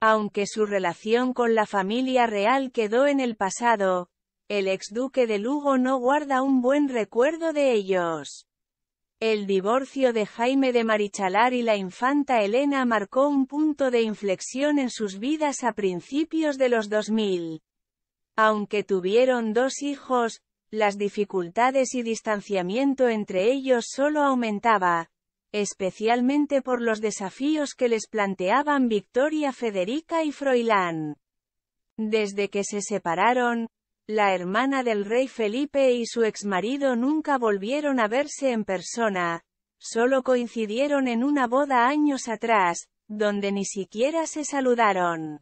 Aunque su relación con la familia real quedó en el pasado, el exduque de Lugo no guarda un buen recuerdo de ellos. El divorcio de Jaime de Marichalar y la infanta Elena marcó un punto de inflexión en sus vidas a principios de los 2000. Aunque tuvieron dos hijos, las dificultades y distanciamiento entre ellos solo aumentaba, especialmente por los desafíos que les planteaban Victoria Federica y Froilán. Desde que se separaron, la hermana del rey Felipe y su exmarido nunca volvieron a verse en persona, solo coincidieron en una boda años atrás, donde ni siquiera se saludaron.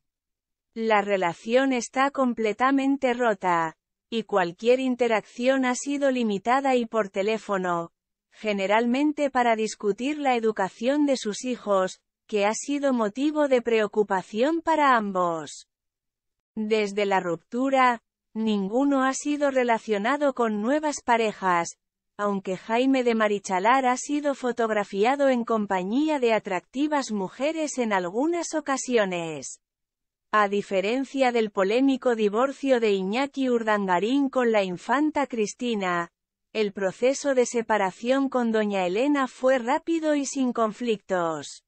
La relación está completamente rota, y cualquier interacción ha sido limitada y por teléfono, generalmente para discutir la educación de sus hijos, que ha sido motivo de preocupación para ambos. Desde la ruptura, ninguno ha sido relacionado con nuevas parejas, aunque Jaime de Marichalar ha sido fotografiado en compañía de atractivas mujeres en algunas ocasiones. A diferencia del polémico divorcio de Iñaki Urdangarín con la infanta Cristina, el proceso de separación con doña Elena fue rápido y sin conflictos.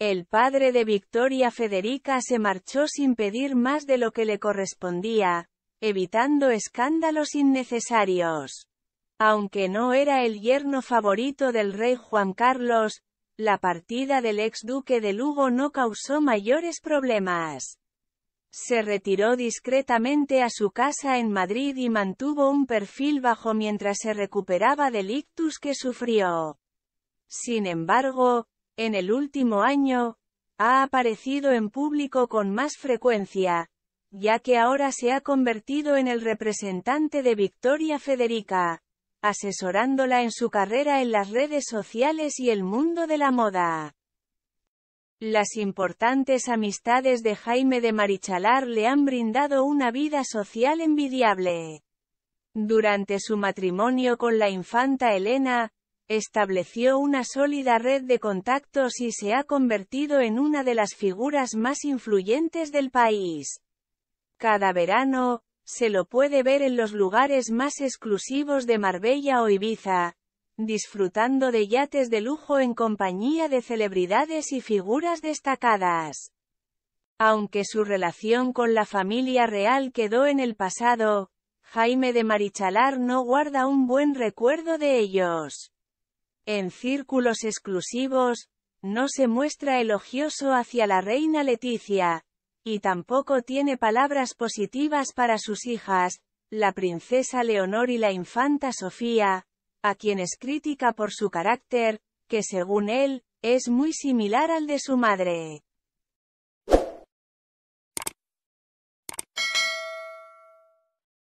El padre de Victoria Federica se marchó sin pedir más de lo que le correspondía, evitando escándalos innecesarios. Aunque no era el yerno favorito del rey Juan Carlos, la partida del ex duque de Lugo no causó mayores problemas. Se retiró discretamente a su casa en Madrid y mantuvo un perfil bajo mientras se recuperaba del ictus que sufrió. Sin embargo, en el último año, ha aparecido en público con más frecuencia, ya que ahora se ha convertido en el representante de Victoria Federica, asesorándola en su carrera en las redes sociales y el mundo de la moda. Las importantes amistades de Jaime de Marichalar le han brindado una vida social envidiable. Durante su matrimonio con la infanta Elena, estableció una sólida red de contactos y se ha convertido en una de las figuras más influyentes del país. Cada verano, se lo puede ver en los lugares más exclusivos de Marbella o Ibiza, disfrutando de yates de lujo en compañía de celebridades y figuras destacadas. Aunque su relación con la familia real quedó en el pasado, Jaime de Marichalar no guarda un buen recuerdo de ellos. En círculos exclusivos, no se muestra elogioso hacia la reina Leticia, y tampoco tiene palabras positivas para sus hijas, la princesa Leonor y la infanta Sofía, a quienes critica por su carácter, que según él, es muy similar al de su madre.